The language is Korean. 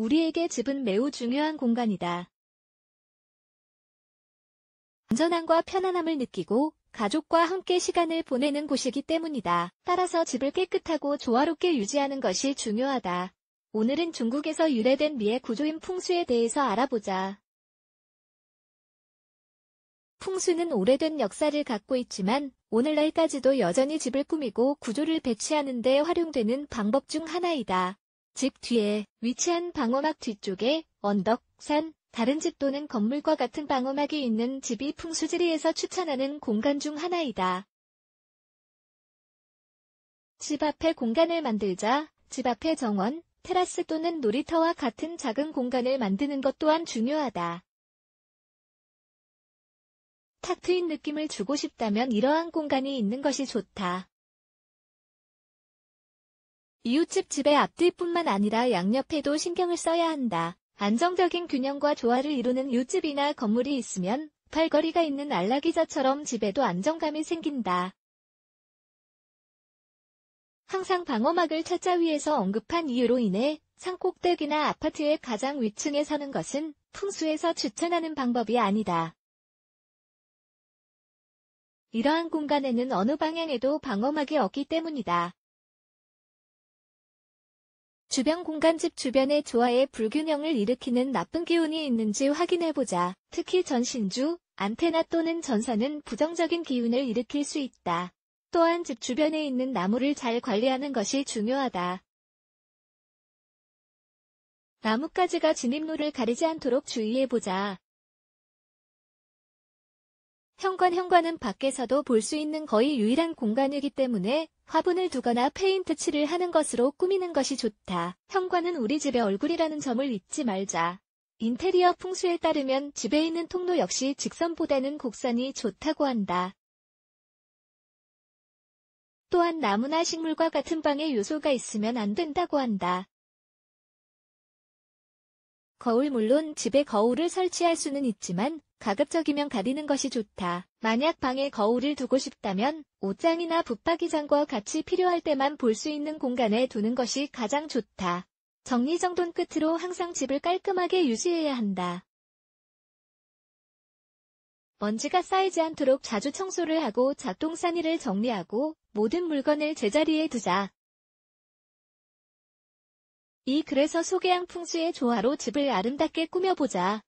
우리에게 집은 매우 중요한 공간이다. 안전함과 편안함을 느끼고 가족과 함께 시간을 보내는 곳이기 때문이다. 따라서 집을 깨끗하고 조화롭게 유지하는 것이 중요하다. 오늘은 중국에서 유래된 미의 구조인 풍수에 대해서 알아보자. 풍수는 오래된 역사를 갖고 있지만 오늘날까지도 여전히 집을 꾸미고 구조를 배치하는 데 활용되는 방법 중 하나이다. 집 뒤에 위치한 방어막 뒤쪽에 언덕, 산, 다른 집 또는 건물과 같은 방어막이 있는 집이 풍수지리에서 추천하는 공간 중 하나이다. 집 앞에 공간을 만들자 집 앞에 정원, 테라스 또는 놀이터와 같은 작은 공간을 만드는 것 또한 중요하다. 탁 트인 느낌을 주고 싶다면 이러한 공간이 있는 것이 좋다. 이웃집 집의 앞뒤뿐만 아니라 양옆에도 신경을 써야 한다. 안정적인 균형과 조화를 이루는 이웃집이나 건물이 있으면 팔걸이가 있는 안락이자처럼 집에도 안정감이 생긴다. 항상 방어막을 철자 위에서 언급한 이유로 인해 산꼭대기나 아파트의 가장 위층에 사는 것은 풍수에서 추천하는 방법이 아니다. 이러한 공간에는 어느 방향에도 방어막이 없기 때문이다. 주변 공간집 주변의 조화의 불균형을 일으키는 나쁜 기운이 있는지 확인해보자. 특히 전신주, 안테나 또는 전사는 부정적인 기운을 일으킬 수 있다. 또한 집 주변에 있는 나무를 잘 관리하는 것이 중요하다. 나뭇가지가 진입로를 가리지 않도록 주의해보자. 현관 현관은 밖에서도 볼 수 있는 거의 유일한 공간이기 때문에 화분을 두거나 페인트 칠을 하는 것으로 꾸미는 것이 좋다. 현관은 우리 집의 얼굴이라는 점을 잊지 말자. 인테리어 풍수에 따르면 집에 있는 통로 역시 직선보다는 곡선이 좋다고 한다. 또한 나무나 식물과 같은 방에 요소가 있으면 안 된다고 한다. 거울 물론 집에 거울을 설치할 수는 있지만 가급적이면 가리는 것이 좋다. 만약 방에 거울을 두고 싶다면 옷장이나 붙박이장과 같이 필요할 때만 볼 수 있는 공간에 두는 것이 가장 좋다. 정리정돈 끝으로 항상 집을 깔끔하게 유지해야 한다. 먼지가 쌓이지 않도록 자주 청소를 하고 잡동사니를 정리하고 모든 물건을 제자리에 두자. 이글에서소개한 풍수의 조화로 집을 아름답게 꾸며보자.